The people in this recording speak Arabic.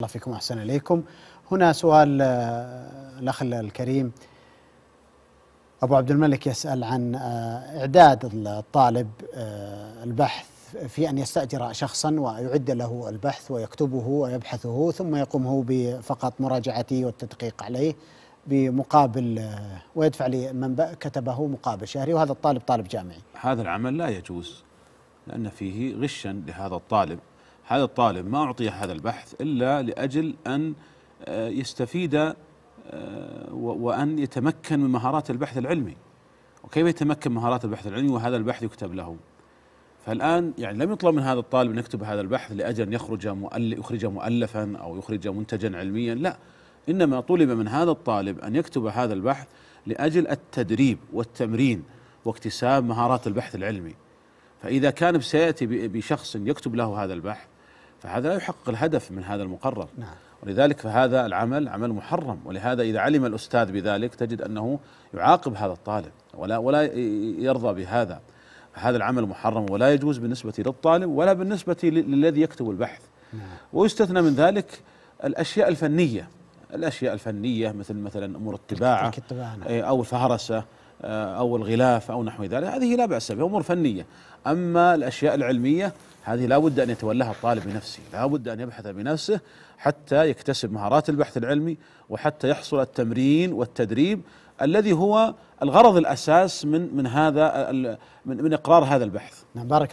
الله فيكم أحسن إليكم هنا سؤال آه، الأخ الكريم أبو عبد الملك يسأل عن آه، إعداد الطالب آه، البحث في أن يستأجر شخصا ويعد له البحث ويكتبه ويبحثه ثم يقوم هو بفقط مراجعته والتدقيق عليه بمقابل ويدفع لمن كتبه مقابل شهري وهذا الطالب طالب جامعي هذا العمل لا يجوز لأن فيه غشا لهذا الطالب هذا الطالب ما أعطي هذا البحث إلا لأجل أن آه، يستفيد آه، وأن يتمكن من مهارات البحث العلمي وكيف يتمكن مهارات البحث العلمي وهذا البحث يكتب له فالآن يعني لم يطلب من هذا الطالب أن يكتب هذا البحث لأجل أن يخرج مؤلف يخرج مؤلفا أو يخرج منتجا علميا لا إنما طلب من هذا الطالب أن يكتب هذا البحث لأجل التدريب والتمرين واكتساب مهارات البحث العلمي فإذا كان سيأتي بشخص يكتب له هذا البحث فهذا لا يحقق الهدف من هذا المقرر نعم. ولذلك فهذا العمل عمل محرم ولهذا إذا علم الأستاذ بذلك تجد أنه يعاقب هذا الطالب ولا, ولا يرضى بهذا هذا العمل محرم ولا يجوز بالنسبة للطالب ولا بالنسبة للذي يكتب البحث نعم. ويستثنى من ذلك الأشياء الفنية الأشياء الفنية مثل مثلا أمور الطباعة آه، أو الفهرسة آه، أو الغلاف أو نحو ذلك هذه لا بأس بها أمور فنية أما الأشياء العلمية هذه لا بد أن يتولاها الطالب بنفسه لا بد أن يبحث بنفسه حتى يكتسب مهارات البحث العلمي وحتى يحصل التمرين والتدريب الذي هو الغرض الأساس من من هذا من, من إقرار هذا البحث نعم بارك الله